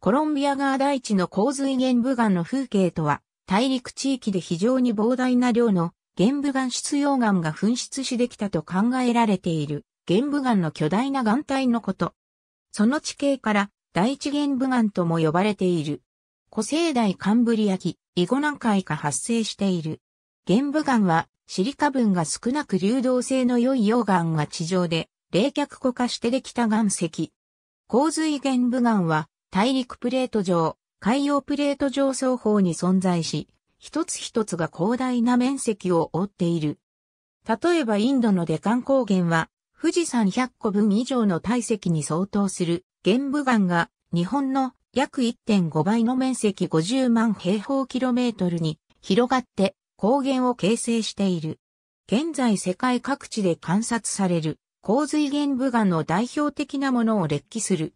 コロンビア川大地の洪水玄武岩の風景とは、大陸地域で非常に膨大な量の玄武岩出溶岩が噴出しできたと考えられている玄武岩の巨大な岩体のこと。その地形から大地玄武岩とも呼ばれている。古生代カンブリア紀、以後何回か発生している。玄武岩はシリカ分が少なく流動性の良い溶岩が地上で冷却固化してできた岩石。洪水玄武岩は大陸プレート上、海洋プレート上双方に存在し、一つ一つが広大な面積を覆っている。例えばインドのデカン高原は、富士山100個分以上の体積に相当する玄武岩が日本の約1.5倍の面積50万平方キロメートルに広がって高原を形成している。現在世界各地で観察される洪水玄武岩の代表的なものを列記する。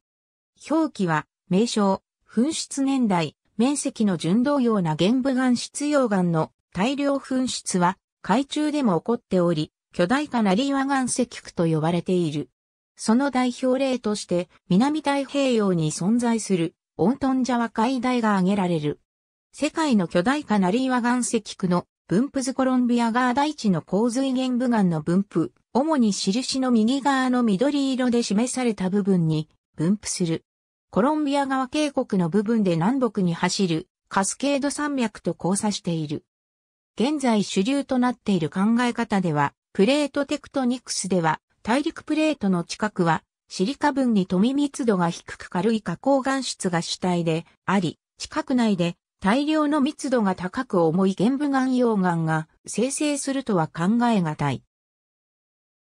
表記は名称、噴出年代、面積の純同様な玄武岩質溶岩の大量噴出は海中でも起こっており、巨大化なり岩岩石区と呼ばれている。その代表例として南太平洋に存在するオントンジャワ海大が挙げられる。世界の巨大化なり岩岩石区の分布図コロンビア川大地の洪水玄武岩の分布、主に印の右側の緑色で示された部分に分布する。コロンビア川渓谷の部分で南北に走るカスケード山脈と交差している。現在主流となっている考え方では、プレートテクトニクスでは、大陸プレートの近くは、シリカ分に富密度が低く軽い加工岩質が主体であり、近く内で大量の密度が高く重い玄武岩溶岩が生成するとは考えがたい。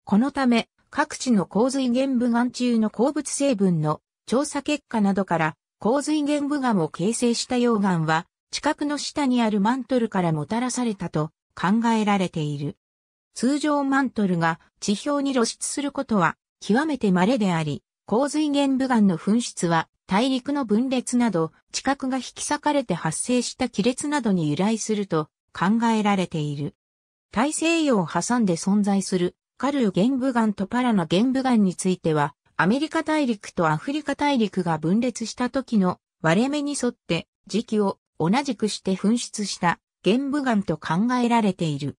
このため、各地の洪水玄武岩中の鉱物成分の調査結果などから、洪水玄武岩を形成した溶岩は、地殻の下にあるマントルからもたらされたと考えられている。通常マントルが地表に露出することは極めて稀であり、洪水玄武岩の噴出は大陸の分裂など地殻が引き裂かれて発生した亀裂などに由来すると考えられている。大西洋を挟んで存在するカルー玄武岩とパラナ玄武岩についてはアメリカ大陸とアフリカ大陸が分裂した時の割れ目に沿って時期を同じくして噴出した玄武岩と考えられている。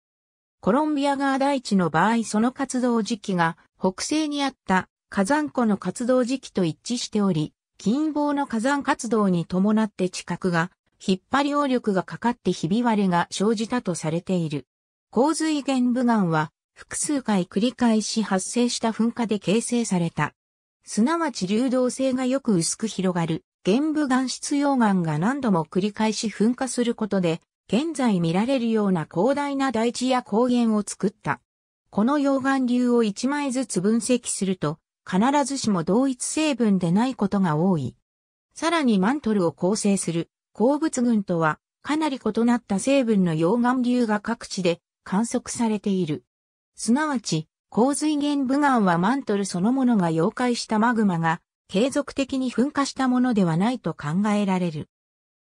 コロンビア川大地の場合その活動時期が北西にあった火山湖の活動時期と一致しており、近傍の火山活動に伴って地殻が引っ張り応力がかかってひび割れが生じたとされている。洪水玄武岩は複数回繰り返し発生した噴火で形成された。すなわち流動性がよく薄く広がる、玄武岩質溶岩が何度も繰り返し噴火することで、現在見られるような広大な大地や高原を作った。この溶岩流を一枚ずつ分析すると、必ずしも同一成分でないことが多い。さらにマントルを構成する鉱物群とはかなり異なった成分の溶岩流が各地で観測されている。すなわち、洪水源部岩はマントルそのものが溶解したマグマが継続的に噴火したものではないと考えられる。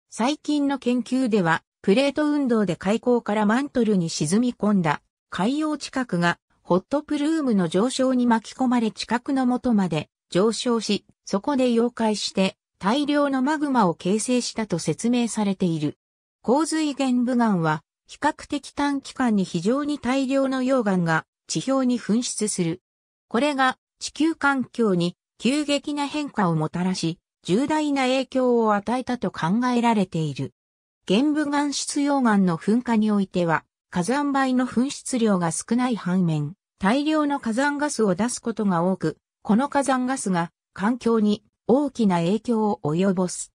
最近の研究では、プレート運動で海溝からマントルに沈み込んだ海洋近くがホットプルームの上昇に巻き込まれ近くの元まで上昇し、そこで溶解して大量のマグマを形成したと説明されている。洪水源部岩は比較的短期間に非常に大量の溶岩が地表に噴出する。これが地球環境に急激な変化をもたらし、重大な影響を与えたと考えられている。玄武岩出溶岩の噴火においては、火山灰の噴出量が少ない反面、大量の火山ガスを出すことが多く、この火山ガスが環境に大きな影響を及ぼす。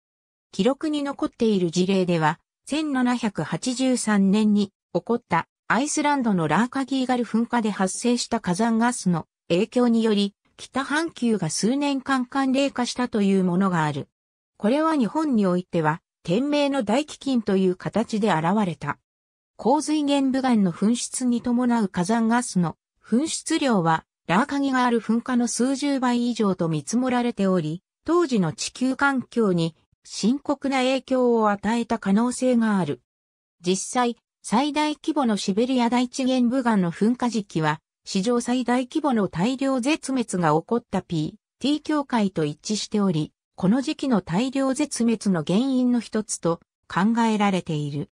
記録に残っている事例では、1783年に起こったアイスランドのラーカギーガル噴火で発生した火山ガスの影響により、北半球が数年間寒冷化したというものがある。これは日本においては、天明の大飢饉という形で現れた。洪水源部岩の噴出に伴う火山ガスの噴出量は、ラーカギがある噴火の数十倍以上と見積もられており、当時の地球環境に深刻な影響を与えた可能性がある。実際、最大規模のシベリア大地元部岩の噴火時期は、史上最大規模の大量絶滅が起こった P、T 境界と一致しており、この時期の大量絶滅の原因の一つと考えられている。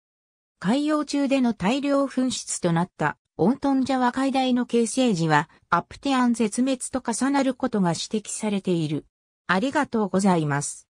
海洋中での大量噴出となったオントンジャワ海大の形成時はアプテアン絶滅と重なることが指摘されている。ありがとうございます。